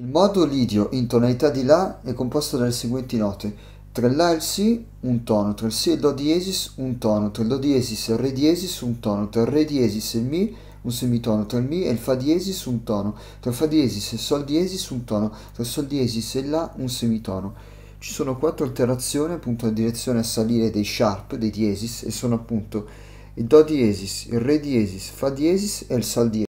Il modo lidio in tonalità di La è composto dalle seguenti note. Tra il La e il Si un tono, tra il Si e il Do diesis un tono, tra il Do diesis e il Re diesis un tono, tra il Re diesis e il Mi un semitono, tra il Mi e il Fa diesis un tono, tra il Fa diesis e il Sol diesis un tono, tra il Sol diesis e il La un semitono. Ci sono quattro alterazioni appunto in direzione a salire dei sharp, dei diesis e sono appunto il Do diesis, il Re diesis, Fa diesis e il Sol diesis.